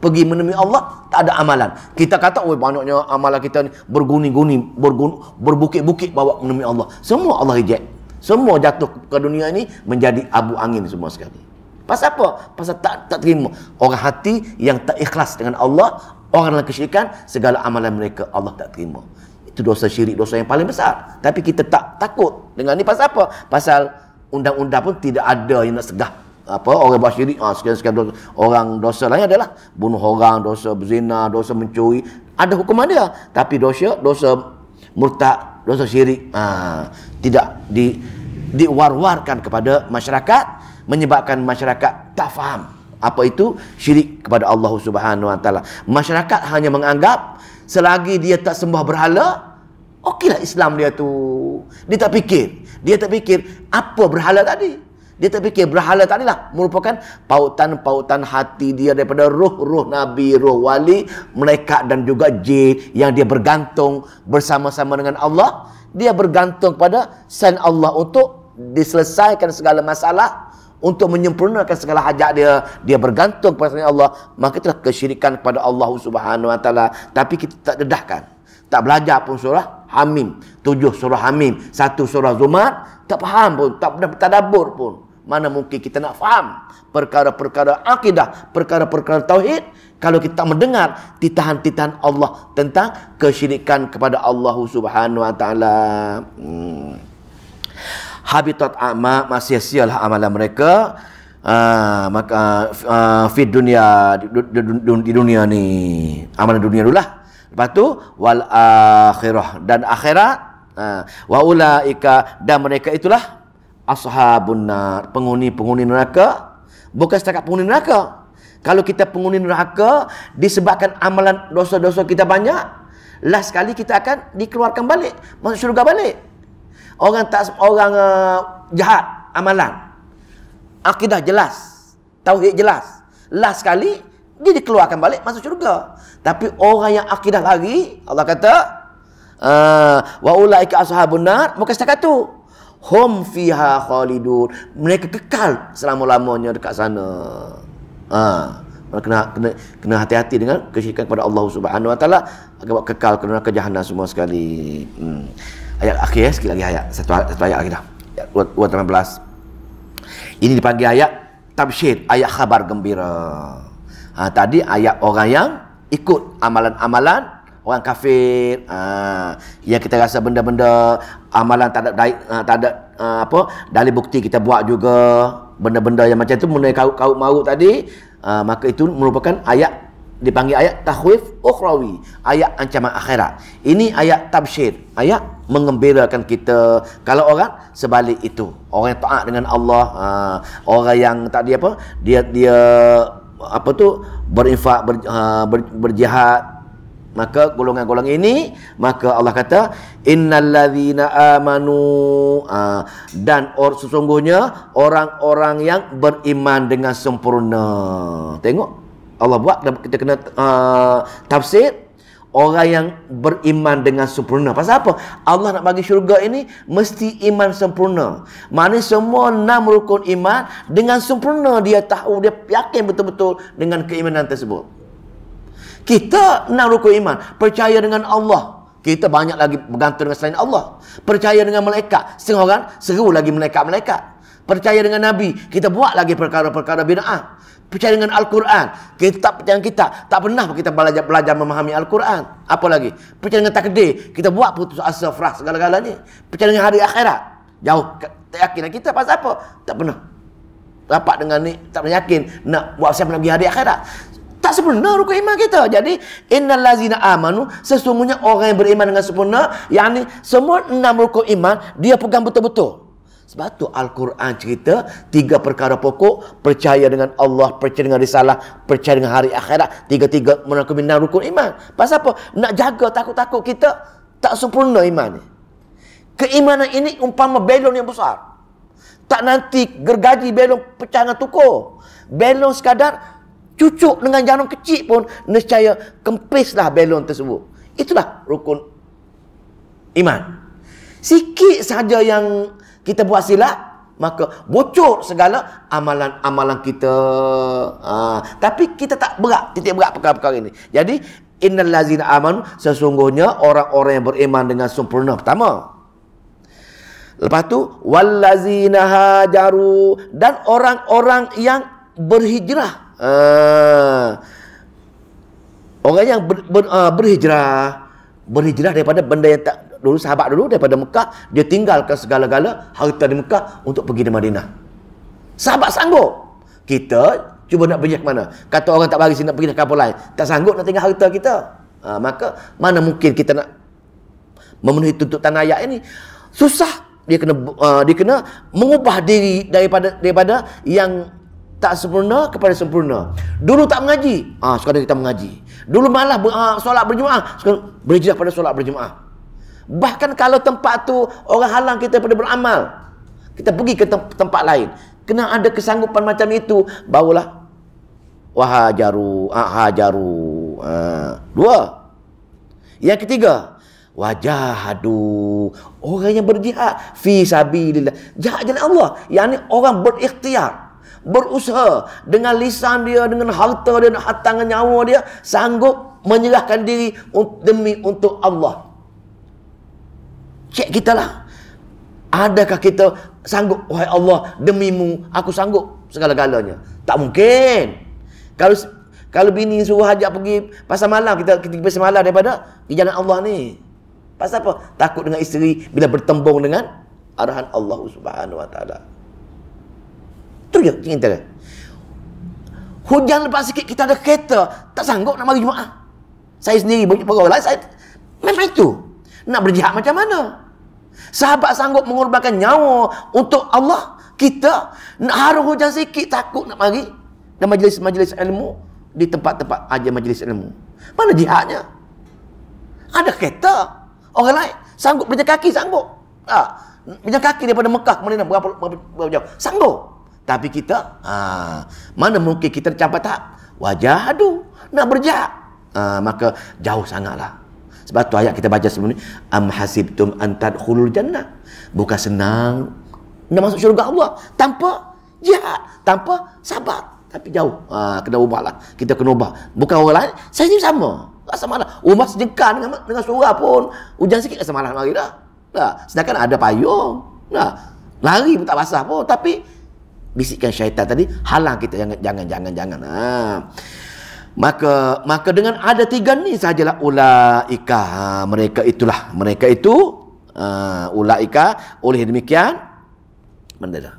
pergi menemui Allah tak ada amalan kita kata oi banyaknya amalan kita ni berguni-guni bergun berbukit-bukit bawa menemui Allah semua Allah reject semua jatuh ke dunia ini menjadi abu angin semua sekali pasal apa pasal tak tak terima orang hati yang tak ikhlas dengan Allah orang dalam kesyirikan segala amalan mereka Allah tak terima itu dosa syirik dosa yang paling besar tapi kita tak takut dengan ni pasal apa pasal undang-undang pun tidak ada yang nak segah apa orang buat syirik ah sekian-sekian dosa, orang dosa lain adalah bunuh orang dosa berzina dosa mencuri ada hukuman dia tapi dosa dosa murtad dosa syirik ah tidak di diwar-warkan kepada masyarakat menyebabkan masyarakat tak faham apa itu syirik kepada Allah Subhanahu Wa Taala masyarakat hanya menganggap selagi dia tak sembah berhala okeylah Islam dia tu dia tak fikir dia tak fikir apa berhala tadi dia tak fikir berhala tak adalah. Merupakan pautan-pautan hati dia daripada ruh-ruh Nabi, ruh wali, mereka dan juga jin yang dia bergantung bersama-sama dengan Allah. Dia bergantung kepada sen Allah untuk diselesaikan segala masalah untuk menyempurnakan segala hajat dia dia bergantung kepada Allah maka telah kesyirikan kepada Allah Subhanahu wa taala tapi kita tak dedahkan tak belajar pun surah Hamim tujuh surah Hamim satu surah Zumar tak faham pun tak pernah tadabbur pun mana mungkin kita nak faham perkara-perkara akidah, perkara-perkara tauhid kalau kita mendengar titahan-titahan Allah tentang kesyirikan kepada Allah Subhanahu wa taala. Hmm. Habitat amal masih sialah amalan mereka. Ah, maka ah, ah fit dunia di, di, di, dunia ni amalan dunia dulu lah. Lepas tu wal akhirah dan akhirat. Ah, wa ulaika dan mereka itulah ashabun nar, penghuni-penghuni neraka. Bukan setakat penghuni neraka. Kalau kita penghuni neraka disebabkan amalan dosa-dosa kita banyak, last sekali kita akan dikeluarkan balik, masuk syurga balik. Orang tak orang uh, jahat amalan. Akidah jelas, tauhid jelas. Last sekali dia dikeluarkan balik masuk syurga. Tapi orang yang akidah lari, Allah kata, uh, wa ulaika ashabun nar, bukan setakat tu hum fiha khalidun mereka kekal selama-lamanya dekat sana ha kena kena kena hati-hati dengan kesyirikan kepada Allah Subhanahu Wa Taala akan kekal ke neraka semua sekali hmm. ayat akhir ya sikit lagi ayat satu, satu ayat lagi dah ayat 18 ini dipanggil ayat tabsyir ayat khabar gembira ha, tadi ayat orang yang ikut amalan-amalan orang kafir uh, yang kita rasa benda-benda amalan tak ada daik, uh, ha, tak ada uh, apa dalil bukti kita buat juga benda-benda yang macam tu mengenai kaum-kaum maut tadi uh, maka itu merupakan ayat dipanggil ayat takhwif ukhrawi ayat ancaman akhirat ini ayat tabshir ayat mengembirakan kita kalau orang sebalik itu orang yang taat dengan Allah uh, orang yang tak dia apa dia dia apa tu berinfak ber, uh, ber, berjihad maka golongan-golongan ini maka Allah kata innallazina amanu uh, dan or sesungguhnya orang-orang yang beriman dengan sempurna tengok Allah buat kita kena uh, tafsir orang yang beriman dengan sempurna pasal apa Allah nak bagi syurga ini mesti iman sempurna Mana semua enam rukun iman dengan sempurna dia tahu dia yakin betul-betul dengan keimanan tersebut kita enam rukun iman. Percaya dengan Allah. Kita banyak lagi bergantung dengan selain Allah. Percaya dengan malaikat. Setengah orang seru lagi malaikat-malaikat. Percaya dengan Nabi. Kita buat lagi perkara-perkara bina'ah. Percaya dengan Al-Quran. Kita tak percaya dengan kita. Tak pernah kita belajar, belajar memahami Al-Quran. Apa lagi? Percaya dengan takdir. Kita buat putus asa, frah, segala-galanya. Percaya dengan hari akhirat. Jauh. Tak yakin kita pasal apa? Tak pernah. Rapat dengan ni. Tak pernah yakin. Nak buat siapa nak pergi hari akhirat tak sempurna rukun iman kita. Jadi innal lazina amanu sesungguhnya orang yang beriman dengan sempurna, yakni semua enam rukun iman dia pegang betul-betul. Sebab tu Al-Quran cerita tiga perkara pokok, percaya dengan Allah, percaya dengan risalah, percaya dengan hari akhirat, tiga-tiga merangkumi enam rukun iman. Pasal apa? Nak jaga takut-takut kita tak sempurna iman ni. Keimanan ini umpama belon yang besar. Tak nanti gergaji belon pecah dengan tukur. Belon sekadar cucuk dengan jarum kecil pun nescaya kempislah belon tersebut. Itulah rukun iman. Sikit saja yang kita buat silap, maka bocor segala amalan-amalan kita. Ha, tapi kita tak berat, titik berat perkara-perkara ini. Jadi, innal lazina aman sesungguhnya orang-orang yang beriman dengan sempurna pertama. Lepas tu wallazina hajaru dan orang-orang yang berhijrah Ah. orang yang ber, ber, uh, berhijrah berhijrah daripada benda yang tak dulu sahabat dulu daripada Mekah dia tinggalkan segala-gala harta di Mekah untuk pergi ke Madinah sahabat sanggup kita cuba nak pergi ke mana kata orang tak bagi sini nak pergi ke kapal lain tak sanggup nak tinggal harta kita uh, maka mana mungkin kita nak memenuhi tuntutan ayat ini susah dia kena uh, dia kena mengubah diri daripada daripada yang tak sempurna kepada sempurna. Dulu tak mengaji. Ah, ha, sekarang kita mengaji. Dulu malah ber, ha, solat berjemaah. Sekarang berhijrah pada solat berjemaah. Bahkan kalau tempat tu orang halang kita pada beramal. Kita pergi ke tem- tempat lain. Kena ada kesanggupan macam itu. Barulah. Wahajaru. Ahajaru. Ah, ha, ah, dua. Yang ketiga. Wajahadu. Orang yang berjihad. Fi sabi Jihad jalan Allah. Yang orang berikhtiar berusaha dengan lisan dia, dengan harta dia, dengan harta dengan nyawa dia, sanggup menyerahkan diri demi untuk Allah. Cek kita lah. Adakah kita sanggup, wahai Allah, demimu, aku sanggup segala-galanya. Tak mungkin. Kalau kalau bini suruh hajak pergi pasal malam, kita, kita pergi pasal malam daripada di jalan Allah ni. Pasal apa? Takut dengan isteri bila bertembung dengan arahan Allah Subhanahu Wa Taala. Tu je cerita dia. Hujan lepas sikit kita ada kereta. Tak sanggup nak mari Jumaat. Saya sendiri banyak orang lain. Saya, memang itu. Nak berjihad macam mana? Sahabat sanggup mengorbankan nyawa untuk Allah. Kita nak harung hujan sikit takut nak mari. Dan majlis-majlis ilmu. Di tempat-tempat aja majlis ilmu. Mana jihadnya? Ada kereta. Orang lain sanggup berjalan kaki sanggup. Tak. Ha. Berjalan kaki daripada Mekah ke Madinah berapa, berapa, berapa jauh? Sanggup. Tapi kita, ha, mana mungkin kita tercapai tak? Wajah aduh, nak berjak. Ha, maka jauh sangatlah. Sebab tu ayat kita baca sebelum ni. Am hasibtum antad khulul jannah. Bukan senang nak masuk syurga Allah. Tanpa jihad, tanpa sabar. Tapi jauh. Ha, kena ubah lah. Kita kena ubah. Bukan orang lain, saya ni sama. Tak sama lah. Umar sejengkar dengan, dengan surah pun. Hujan sikit, sama lah. Lari dah. Nah, sedangkan ada payung. Nah, lari pun tak basah pun. Tapi bisikan syaitan tadi halang kita jangan jangan jangan jangan. Ha. Maka maka dengan ada tiga ni sajalah ulaika ha, mereka itulah mereka itu ha, ulaika oleh demikian mendadak.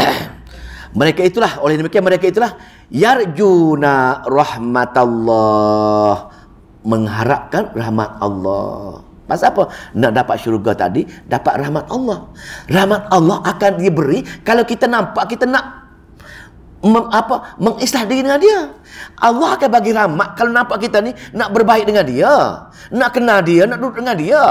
mereka itulah oleh demikian mereka itulah yarjuna rahmatallah mengharapkan rahmat Allah. Pasal apa? Nak dapat syurga tadi, dapat rahmat Allah. Rahmat Allah akan diberi kalau kita nampak kita nak mem, apa mengislah diri dengan dia. Allah akan bagi rahmat kalau nampak kita ni nak berbaik dengan dia, nak kenal dia, nak duduk dengan dia.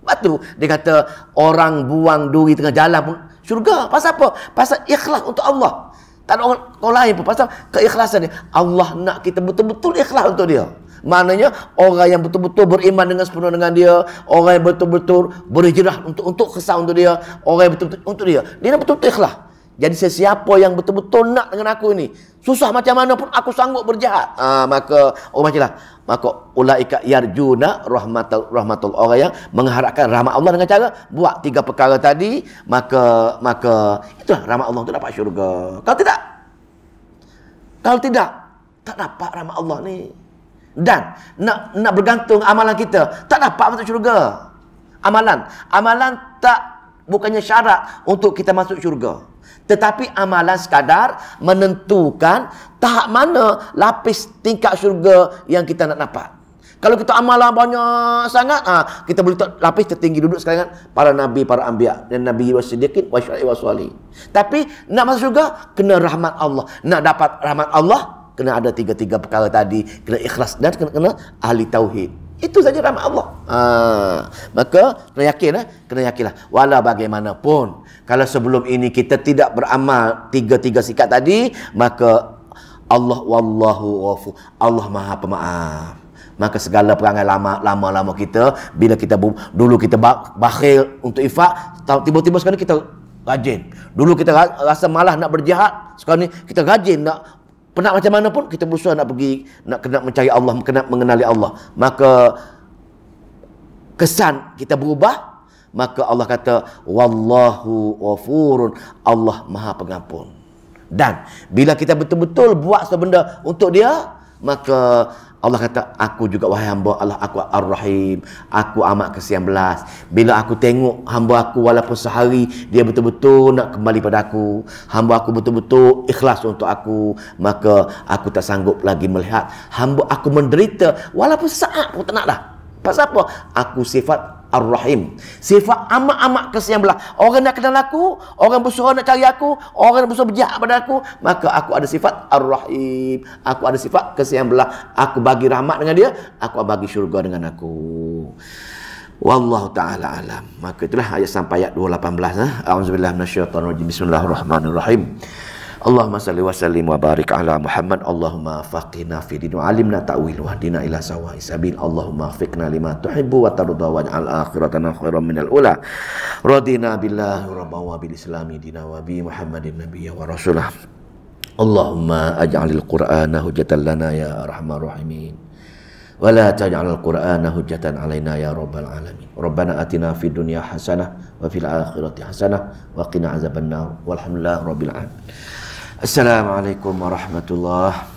Sebab tu dia kata orang buang duri tengah jalan pun syurga. Pasal apa? Pasal ikhlas untuk Allah. Tak ada orang, orang lain pun pasal keikhlasan dia. Allah nak kita betul-betul ikhlas untuk dia. Maknanya orang yang betul-betul beriman dengan sepenuh dengan dia, orang yang betul-betul berhijrah untuk untuk kesan untuk dia, orang yang betul-betul untuk dia. Dia nak betul-betul ikhlas. Jadi sesiapa yang betul-betul nak dengan aku ini, susah macam mana pun aku sanggup berjahat. Ha, maka orang oh, macamlah. Maka ulaika yarjuna rahmatul rahmatul orang yang mengharapkan rahmat Allah dengan cara buat tiga perkara tadi, maka maka itulah rahmat Allah tu dapat syurga. Kalau tidak kalau tidak tak dapat rahmat Allah ni dan nak nak bergantung amalan kita tak dapat masuk syurga amalan amalan tak bukannya syarat untuk kita masuk syurga tetapi amalan sekadar menentukan tahap mana lapis tingkat syurga yang kita nak dapat kalau kita amalan banyak sangat ha, kita boleh lapis tertinggi duduk sekarang kan para nabi para anbiya dan nabi wasiddiqin wasyai wasali tapi nak masuk syurga kena rahmat Allah nak dapat rahmat Allah kena ada tiga-tiga perkara tadi kena ikhlas dan kena, kena ahli tauhid itu saja rahmat Allah ha. maka kena yakin eh? kena yakinlah wala bagaimanapun kalau sebelum ini kita tidak beramal tiga-tiga sikap tadi maka Allah wallahu wafu Allah maha pemaaf Maka segala perangai lama, lama-lama kita Bila kita dulu kita bakhil untuk ifak Tiba-tiba sekarang kita rajin Dulu kita rasa malah nak berjihad Sekarang ni kita rajin nak Penat macam mana pun kita berusaha nak pergi nak kena mencari Allah, kena mengenali Allah. Maka kesan kita berubah, maka Allah kata wallahu ghafurun, Allah Maha Pengampun. Dan bila kita betul-betul buat sebenda untuk dia, maka Allah kata, aku juga wahai hamba Allah aku ar-rahim. Aku amat kesian belas. Bila aku tengok hamba aku walaupun sehari dia betul-betul nak kembali pada aku. Hamba aku betul-betul ikhlas untuk aku. Maka aku tak sanggup lagi melihat hamba aku menderita walaupun saat pun tak naklah. lah. Pasal apa? Aku sifat Ar-Rahim. Sifat amat-amat kesian belah. Orang nak kenal aku, orang bersuara nak cari aku, orang nak bersuara berjahat pada aku, maka aku ada sifat Ar-Rahim. Aku ada sifat kesian belah. Aku bagi rahmat dengan dia, aku bagi syurga dengan aku. Wallahu ta'ala alam. Maka itulah ayat sampai ayat 218. Eh? Alhamdulillah. Bismillahirrahmanirrahim. Allahumma salli wa sallim wa barik ala Muhammad Allahumma faqina fi dinu alimna ta'wil wa dina ila sawai sabil Allahumma fiqna lima tuhibbu wa tarudha wa ja'al akhiratana khairan minal ula radina billahi rabba wa bil islami dina wa bi muhammadin nabiyya wa rasulah Allahumma aj'alil qur'ana hujatan lana ya arhamar rahimin wa la taj'al al-qur'ana hujjatan 'alaina ya rabbal alamin rabbana atina fi dunya hasanah wa fil akhirati hasanah wa qina 'adzabannar walhamdulillahi rabbil alamin Assalamualaikum warahmatullahi